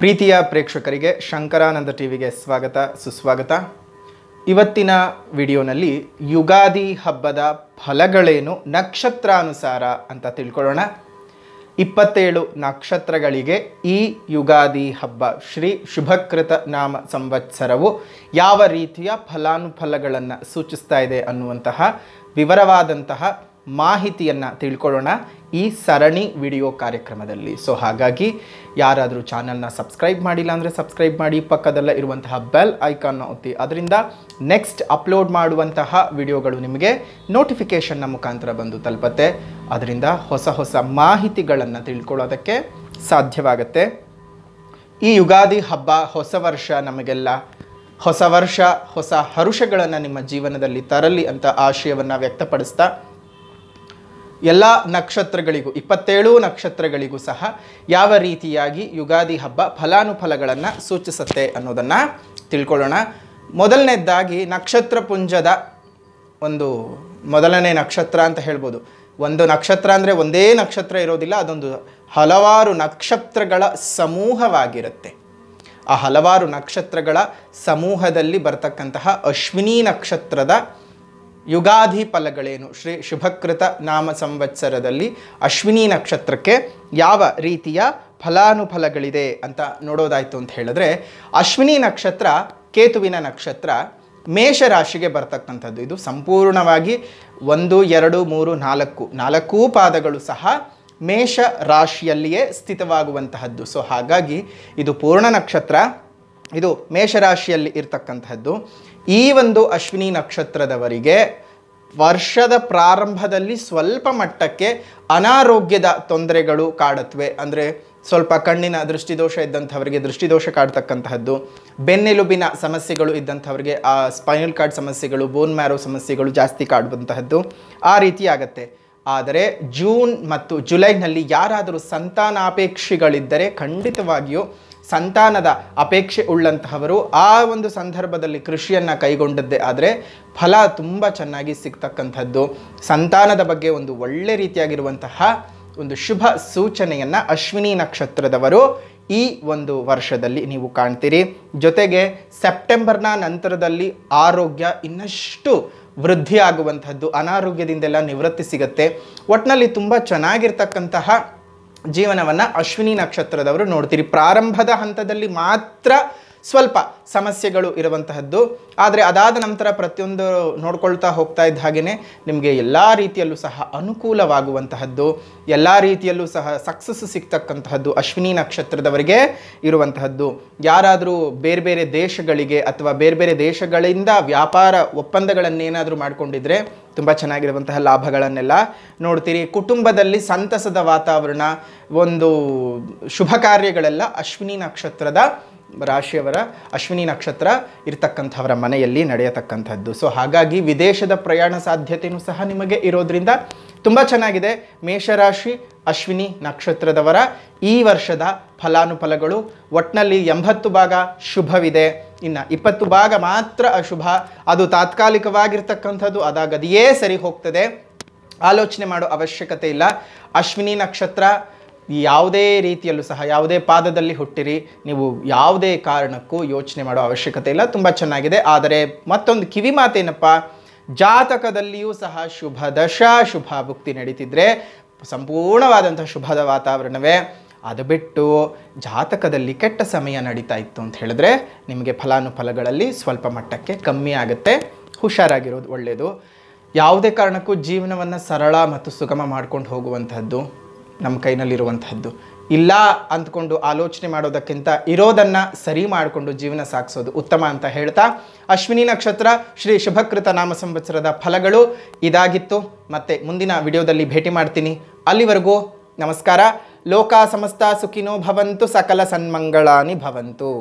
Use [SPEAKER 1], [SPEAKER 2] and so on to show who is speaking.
[SPEAKER 1] ಪ್ರೀತಿಯ ಪ್ರೇಕ್ಷಕರಿಗೆ ಶಂಕರಾನಂದ ಟಿವಿಗೆ ಸ್ವಾಗತ ಸುಸ್ವಾಗತ ಇವತ್ತಿನ ವಿಡಿಯೋನಲ್ಲಿ ಯುಗಾದಿ ಹಬ್ಬದ ಫಲಗಳೇನು ನಕ್ಷತ್ರಾನುಸಾರ ಅಂತ ತಿಳ್ಕೊಳ್ಳೋಣ ಇಪ್ಪತ್ತೇಳು ನಕ್ಷತ್ರಗಳಿಗೆ ಈ ಯುಗಾದಿ ಹಬ್ಬ ಶ್ರೀ ಶುಭಕೃತ ನಾಮ ಸಂವತ್ಸರವು ಯಾವ ರೀತಿಯ ಫಲಾನುಫಲಗಳನ್ನು ಸೂಚಿಸ್ತಾ ಇದೆ ಅನ್ನುವಂತಹ ವಿವರವಾದಂತಹ ಮಾಹಿತಿಯನ್ನು ತಿಳ್ಕೊಳ್ಳೋಣ ಈ ಸರಣಿ ವಿಡಿಯೋ ಕಾರ್ಯಕ್ರಮದಲ್ಲಿ ಸೊ ಹಾಗಾಗಿ ಯಾರಾದರೂ ಚಾನಲ್ನ ಸಬ್ಸ್ಕ್ರೈಬ್ ಮಾಡಿಲ್ಲ ಅಂದರೆ ಸಬ್ಸ್ಕ್ರೈಬ್ ಮಾಡಿ ಪಕ್ಕದಲ್ಲೇ ಇರುವಂತಹ ಬೆಲ್ ಐಕಾನ್ನ ಒತ್ತಿ ಅದರಿಂದ ನೆಕ್ಸ್ಟ್ ಅಪ್ಲೋಡ್ ಮಾಡುವಂತಹ ವಿಡಿಯೋಗಳು ನಿಮಗೆ ನೋಟಿಫಿಕೇಷನ್ನ ಮುಖಾಂತರ ಬಂದು ತಲುಪತ್ತೆ ಅದರಿಂದ ಹೊಸ ಹೊಸ ಮಾಹಿತಿಗಳನ್ನು ತಿಳ್ಕೊಳ್ಳೋದಕ್ಕೆ ಸಾಧ್ಯವಾಗತ್ತೆ ಈ ಯುಗಾದಿ ಹಬ್ಬ ಹೊಸ ವರ್ಷ ನಮಗೆಲ್ಲ ಹೊಸ ವರ್ಷ ಹೊಸ ಹರುಷಗಳನ್ನು ನಿಮ್ಮ ಜೀವನದಲ್ಲಿ ತರಲಿ ಅಂತ ಆಶಯವನ್ನು ವ್ಯಕ್ತಪಡಿಸ್ತಾ ಎಲ್ಲ ನಕ್ಷತ್ರಗಳಿಗೂ ಇಪ್ಪತ್ತೇಳು ನಕ್ಷತ್ರಗಳಿಗೂ ಸಹ ಯಾವ ರೀತಿಯಾಗಿ ಯುಗಾದಿ ಹಬ್ಬ ಫಲಾನುಫಲಗಳನ್ನು ಸೂಚಿಸುತ್ತೆ ಅನ್ನೋದನ್ನು ತಿಳ್ಕೊಳ್ಳೋಣ ಮೊದಲನೇದಾಗಿ ನಕ್ಷತ್ರ ಪುಂಜದ ಒಂದು ಮೊದಲನೇ ನಕ್ಷತ್ರ ಅಂತ ಹೇಳ್ಬೋದು ಒಂದು ನಕ್ಷತ್ರ ಅಂದರೆ ಒಂದೇ ನಕ್ಷತ್ರ ಇರೋದಿಲ್ಲ ಅದೊಂದು ಹಲವಾರು ನಕ್ಷತ್ರಗಳ ಸಮೂಹವಾಗಿರುತ್ತೆ ಆ ಹಲವಾರು ನಕ್ಷತ್ರಗಳ ಸಮೂಹದಲ್ಲಿ ಬರ್ತಕ್ಕಂತಹ ಅಶ್ವಿನಿ ನಕ್ಷತ್ರದ ಯುಗಾದಿ ಫಲಗಳೇನು ಶ್ರೀ ಶುಭಕೃತ ನಾಮ ಸಂವತ್ಸರದಲ್ಲಿ ಅಶ್ವಿನಿ ನಕ್ಷತ್ರಕ್ಕೆ ಯಾವ ರೀತಿಯ ಫಲಾನುಫಲಗಳಿದೆ ಅಂತ ನೋಡೋದಾಯಿತು ಅಂತ ಹೇಳಿದ್ರೆ ಅಶ್ವಿನಿ ನಕ್ಷತ್ರ ಕೇತುವಿನ ನಕ್ಷತ್ರ ಮೇಷರಾಶಿಗೆ ಬರ್ತಕ್ಕಂಥದ್ದು ಇದು ಸಂಪೂರ್ಣವಾಗಿ ಒಂದು ಎರಡು ಮೂರು ನಾಲ್ಕು ನಾಲ್ಕೂ ಪಾದಗಳು ಸಹ ಮೇಷ ರಾಶಿಯಲ್ಲಿಯೇ ಸ್ಥಿತವಾಗುವಂತಹದ್ದು ಸೊ ಹಾಗಾಗಿ ಇದು ಪೂರ್ಣ ನಕ್ಷತ್ರ ಇದು ಮೇಷರಾಶಿಯಲ್ಲಿ ಇರ್ತಕ್ಕಂತಹದ್ದು ಈ ಒಂದು ಅಶ್ವಿನಿ ನಕ್ಷತ್ರದವರಿಗೆ ವರ್ಷದ ಪ್ರಾರಂಭದಲ್ಲಿ ಸ್ವಲ್ಪ ಮಟ್ಟಕ್ಕೆ ಅನಾರೋಗ್ಯದ ತೊಂದರೆಗಳು ಕಾಡತ್ವೆ ಅಂದರೆ ಸ್ವಲ್ಪ ಕಣ್ಣಿನ ದೃಷ್ಟಿದೋಷ ಇದ್ದಂಥವರಿಗೆ ದೃಷ್ಟಿದೋಷ ಕಾಡ್ತಕ್ಕಂತಹದ್ದು ಬೆನ್ನೆಲುಬಿನ ಸಮಸ್ಯೆಗಳು ಇದ್ದಂಥವರಿಗೆ ಆ ಸ್ಪೈನಲ್ ಕಾರ್ಡ್ ಸಮಸ್ಯೆಗಳು ಬೋನ್ ಮ್ಯಾರೋ ಸಮಸ್ಯೆಗಳು ಜಾಸ್ತಿ ಕಾಡುವಂತಹದ್ದು ಆ ರೀತಿ ಆದರೆ ಜೂನ್ ಮತ್ತು ಜುಲೈನಲ್ಲಿ ಯಾರಾದರೂ ಸಂತಾನಾಪೇಕ್ಷಿಗಳಿದ್ದರೆ ಖಂಡಿತವಾಗಿಯೂ ಸಂತಾನದ ಅಪೇಕ್ಷೆ ಉಳ್ಳಂತಹವರು ಆ ಒಂದು ಸಂದರ್ಭದಲ್ಲಿ ಕೃಷಿಯನ್ನು ಕೈಗೊಂಡದ್ದೇ ಆದರೆ ಫಲ ತುಂಬ ಚೆನ್ನಾಗಿ ಸಿಗ್ತಕ್ಕಂಥದ್ದು ಸಂತಾನದ ಬಗ್ಗೆ ಒಂದು ಒಳ್ಳೆ ರೀತಿಯಾಗಿರುವಂತಹ ಒಂದು ಶುಭ ಸೂಚನೆಯನ್ನು ಅಶ್ವಿನಿ ನಕ್ಷತ್ರದವರು ಈ ಒಂದು ವರ್ಷದಲ್ಲಿ ನೀವು ಕಾಣ್ತೀರಿ ಜೊತೆಗೆ ಸೆಪ್ಟೆಂಬರ್ನ ನಂತರದಲ್ಲಿ ಆರೋಗ್ಯ ಇನ್ನಷ್ಟು ವೃದ್ಧಿಯಾಗುವಂಥದ್ದು ಅನಾರೋಗ್ಯದಿಂದೆಲ್ಲ ನಿವೃತ್ತಿ ಸಿಗುತ್ತೆ ಒಟ್ಟಿನಲ್ಲಿ ತುಂಬ ಚೆನ್ನಾಗಿರ್ತಕ್ಕಂತಹ ಜೀವನವನ್ನು ಅಶ್ವಿನಿ ನಕ್ಷತ್ರದವರು ನೋಡ್ತೀರಿ ಪ್ರಾರಂಭದ ಹಂತದಲ್ಲಿ ಮಾತ್ರ ಸ್ವಲ್ಪ ಸಮಸ್ಯೆಗಳು ಇರುವಂತಹದ್ದು ಆದರೆ ಅದಾದ ನಂತರ ಪ್ರತಿಯೊಂದು ನೋಡ್ಕೊಳ್ತಾ ಹೋಗ್ತಾ ಇದ್ದ ಹಾಗೆಯೇ ನಿಮಗೆ ಎಲ್ಲ ರೀತಿಯಲ್ಲೂ ಸಹ ಅನುಕೂಲವಾಗುವಂತಹದ್ದು ಎಲ್ಲ ರೀತಿಯಲ್ಲೂ ಸಹ ಸಕ್ಸಸ್ ಸಿಗ್ತಕ್ಕಂತಹದ್ದು ಅಶ್ವಿನಿ ನಕ್ಷತ್ರದವರಿಗೆ ಇರುವಂತಹದ್ದು ಯಾರಾದರೂ ಬೇರೆ ಬೇರೆ ದೇಶಗಳಿಗೆ ಅಥವಾ ಬೇರೆ ಬೇರೆ ದೇಶಗಳಿಂದ ವ್ಯಾಪಾರ ಒಪ್ಪಂದಗಳನ್ನೇನಾದರೂ ಮಾಡಿಕೊಂಡಿದ್ರೆ ತುಂಬ ಚೆನ್ನಾಗಿರುವಂತಹ ಲಾಭಗಳನ್ನೆಲ್ಲ ನೋಡ್ತೀರಿ ಕುಟುಂಬದಲ್ಲಿ ಸಂತಸದ ವಾತಾವರಣ ಒಂದು ಶುಭ ಕಾರ್ಯಗಳೆಲ್ಲ ಅಶ್ವಿನಿ ನಕ್ಷತ್ರದ ರಾಶಿಯವರ ಅಶ್ವಿನಿ ನಕ್ಷತ್ರ ಇರತಕ್ಕಂಥವರ ಮನೆಯಲ್ಲಿ ನಡೆಯತಕ್ಕಂಥದ್ದು ಸೊ ಹಾಗಾಗಿ ವಿದೇಶದ ಪ್ರಯಾಣ ಸಾಧ್ಯತೆಯೂ ಸಹ ನಿಮಗೆ ಇರೋದ್ರಿಂದ ತುಂಬ ಚೆನ್ನಾಗಿದೆ ಮೇಷರಾಶಿ ಅಶ್ವಿನಿ ನಕ್ಷತ್ರದವರ ಈ ವರ್ಷದ ಫಲಾನುಫಲಗಳು ಒಟ್ನಲ್ಲಿ ಎಂಬತ್ತು ಭಾಗ ಶುಭವಿದೆ ಇನ್ನು ಇಪ್ಪತ್ತು ಭಾಗ ಮಾತ್ರ ಅಶುಭ ಅದು ತಾತ್ಕಾಲಿಕವಾಗಿರ್ತಕ್ಕಂಥದ್ದು ಅದಾಗದೆಯೇ ಸರಿ ಹೋಗ್ತದೆ ಆಲೋಚನೆ ಮಾಡೋ ಅವಶ್ಯಕತೆ ಇಲ್ಲ ಅಶ್ವಿನಿ ನಕ್ಷತ್ರ ಯಾವುದೇ ರೀತಿಯಲ್ಲೂ ಸಹ ಯಾವುದೇ ಪಾದದಲ್ಲಿ ಹುಟ್ಟಿರಿ ನೀವು ಯಾವುದೇ ಕಾರಣಕ್ಕೂ ಯೋಚನೆ ಮಾಡೋ ಅವಶ್ಯಕತೆ ಇಲ್ಲ ತುಂಬ ಚೆನ್ನಾಗಿದೆ ಆದರೆ ಮತ್ತೊಂದು ಕಿವಿ ಮಾತೇನಪ್ಪ ಜಾತಕದಲ್ಲಿಯೂ ಸಹ ಶುಭ ದಶಾ ಶುಭ ಭುಕ್ತಿ ನಡೀತಿದ್ರೆ ಸಂಪೂರ್ಣವಾದಂಥ ಶುಭದ ವಾತಾವರಣವೇ ಅದು ಬಿಟ್ಟು ಜಾತಕದಲ್ಲಿ ಕೆಟ್ಟ ಸಮಯ ನಡೀತಾ ಇತ್ತು ಅಂತ ಹೇಳಿದ್ರೆ ನಿಮಗೆ ಫಲಾನುಫಲಗಳಲ್ಲಿ ಸ್ವಲ್ಪ ಮಟ್ಟಕ್ಕೆ ಕಮ್ಮಿ ಆಗುತ್ತೆ ಹುಷಾರಾಗಿರೋದು ಒಳ್ಳೆಯದು ಯಾವುದೇ ಕಾರಣಕ್ಕೂ ಜೀವನವನ್ನು ಸರಳ ಮತ್ತು ಸುಗಮ ಮಾಡ್ಕೊಂಡು ಹೋಗುವಂಥದ್ದು ನಮ್ಮ ಕೈನಲ್ಲಿರುವಂತಹದ್ದು ಇಲ್ಲ ಅಂದ್ಕೊಂಡು ಆಲೋಚನೆ ಮಾಡೋದಕ್ಕಿಂತ ಇರೋದನ್ನು ಸರಿ ಮಾಡಿಕೊಂಡು ಜೀವನ ಸಾಗಿಸೋದು ಉತ್ತಮ ಅಂತ ಹೇಳ್ತಾ ಅಶ್ವಿನಿ ನಕ್ಷತ್ರ ಶ್ರೀ ಶುಭಕೃತ ನಾಮ ಸಂವತ್ಸರದ ಫಲಗಳು ಇದಾಗಿತ್ತು ಮತ್ತು ಮುಂದಿನ ವಿಡಿಯೋದಲ್ಲಿ ಭೇಟಿ ಮಾಡ್ತೀನಿ ಅಲ್ಲಿವರೆಗೂ ನಮಸ್ಕಾರ ಲೋಕ ಸಮಸ್ತ ಸುಖಿನೋ ಭವಂತು ಸಕಲ ಸನ್ಮಂಗಳಾನಿ ಭವಂತು